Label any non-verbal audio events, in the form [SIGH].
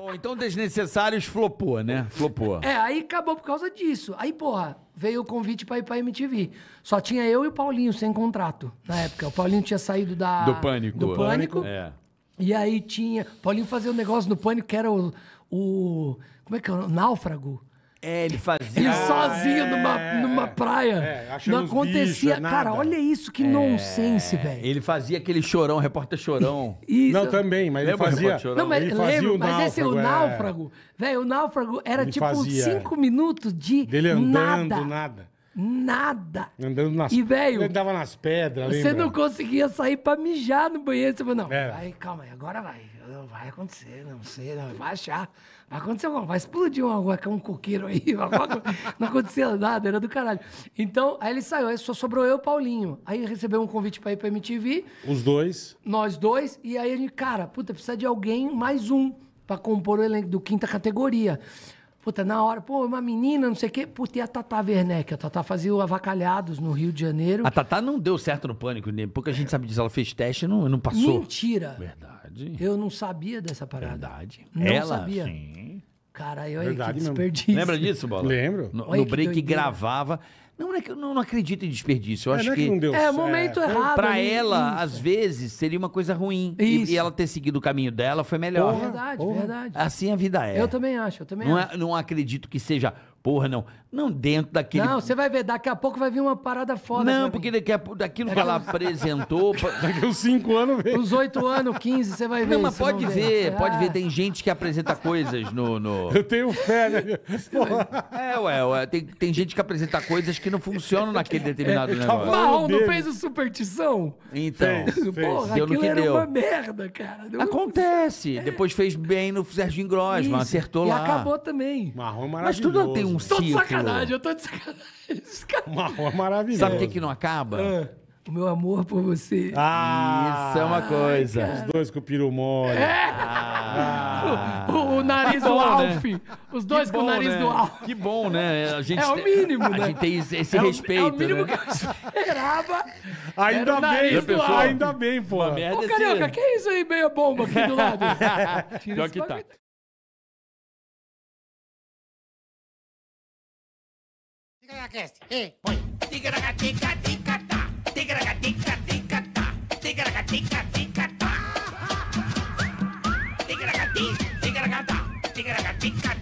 Bom, então desnecessários flopou, né? Flopou. É, aí acabou por causa disso. Aí, porra, veio o convite pra ir pra MTV. Só tinha eu e o Paulinho sem contrato na época. O Paulinho tinha saído da... Do Pânico. Do Pânico. É. E aí tinha... Paulinho fazia um negócio no Pânico que era o... o como é que é? O Náufrago. É, ele fazia. Ele ah, sozinho é, numa, numa praia. É, não acontecia. Bicho, cara, olha isso, que é, nonsense, velho. Ele fazia aquele chorão, repórter chorão. [LAUGHS] isso. Não, também, mas Lembra ele fazia. Chorão? Não, mas ele fazia lembro, o mas é náufrago, esse é. o náufrago, velho, o náufrago era ele tipo fazia, cinco minutos de. Dele andando, nada. nada. Nada. Andando nas E, velho. Andava nas pedras. Você lembra? não conseguia sair pra mijar no banheiro. Você falou, não, é. calma aí, agora vai. Vai acontecer, não sei, não, vai achar. Vai acontecer alguma vai explodir um, um coqueiro aí. [LAUGHS] não aconteceu nada, era do caralho. Então, aí ele saiu, aí só sobrou eu e Paulinho. Aí recebeu um convite pra ir pra MTV. Os dois. Nós dois. E aí a gente, cara, puta, precisa de alguém, mais um, pra compor o elenco do quinta categoria. Puta, na hora, pô, uma menina, não sei o quê. Puta, e a Tata Werneck? A Tata fazia o Avacalhados no Rio de Janeiro. A Tata não deu certo no Pânico, nem né? pouca gente sabe disso. Ela fez teste e não, não passou. Mentira. Verdade. Eu não sabia dessa parada. Verdade. Não ela, sabia. Sim. Cara, eu aí que desperdício. Lembra disso, Bola? Lembro. No, no break gravava. Não, é que eu não acredito em desperdício. Eu é, acho é, que... É, que não deu é momento é, errado. Pra ali, ela, isso. às vezes, seria uma coisa ruim. E, e, ela ter seguido o caminho dela foi melhor. Porra, verdade, porra. verdade. Assim a vida é. Eu também acho, eu também não é, acho. É, não acredito que seja porra, não. Não dentro daquele. Não, você vai ver, daqui a pouco vai vir uma parada foda. Não, porque daqui a, daquilo é que ela uns... apresentou. [LAUGHS] daqui uns 5 anos vem. Uns 8 anos, 15, você vai ver. Não, mas pode não ver, pode ver. Ah. Tem gente que apresenta coisas no. no... Eu tenho fé, né? Porra. [LAUGHS] É, ué, ué tem, tem gente que apresenta coisas que que não funcionam naquele determinado [LAUGHS] é, é, negócio. Marrom não fez o superstição? Então, fez, porra, deu aquilo era deu. uma merda, cara. Deu Acontece. É. Depois fez bem no Serginho Grossman, acertou e lá. E acabou também. Marrom é maravilhoso. Mas tudo tem um ciclo. Tô de sacanagem, eu tô de sacanagem. Marrom é maravilhoso. Sabe o que, que não acaba? É. O meu amor por você. Ah, isso é uma coisa. Ai, Os dois com o mole. É. Ah. Ah, [LAUGHS] o, o, nariz [LAUGHS] tá do né? Alf. Né? Os dois bom, com o nariz né? do Alf. Que bom, né? A gente, é o mínimo, né? A gente tem esse é respeito. O, é o né? mínimo né? que eu esperava. Ainda bem, pessoal. ainda bem, pô. Ô, é Carioca, que é isso aí, meia bomba aqui do lado? [LAUGHS] Tira Pior que tá. Tigaracast, e põe. gragatica